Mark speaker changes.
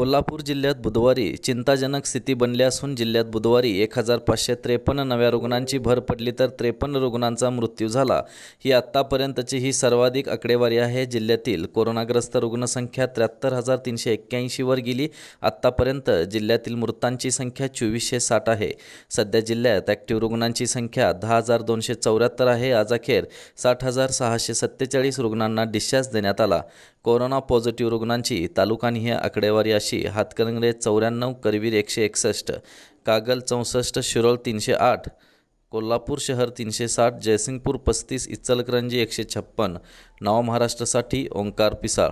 Speaker 1: कोल्हापूर जिल्ह्यात बुधवारी चिंताजनक स्थिती बनली असून जिल्ह्यात बुधवारी एक हजार पाचशे त्रेपन्न नव्या रुग्णांची भर पडली तर त्रेपन्न रुग्णांचा मृत्यू झाला ही आत्तापर्यंतची ही सर्वाधिक आकडेवारी आहे जिल्ह्यातील कोरोनाग्रस्त रुग्णसंख्या त्र्याहत्तर हजार तीनशे एक्क्याऐंशीवर गेली आत्तापर्यंत जिल्ह्यातील मृतांची संख्या चोवीसशे साठ आहे सध्या जिल्ह्यात ॲक्टिव्ह रुग्णांची संख्या दहा हजार दोनशे चौऱ्याहत्तर आहे आज अखेर साठ हजार सहाशे सत्तेचाळीस रुग्णांना डिस्चार्ज देण्यात आला कोरोना पॉझिटिव्ह रुग्णांची हे आकडेवारी अशी त्र्याऐंशी हातकणंगले चौऱ्याण्णव करवीर एकशे एकसष्ट कागल चौसष्ट शिरोळ तीनशे आठ कोल्हापूर शहर तीनशे साठ जयसिंगपूर पस्तीस इचलकरंजी एकशे छप्पन नव महाराष्ट्रासाठी ओंकार पिसाळ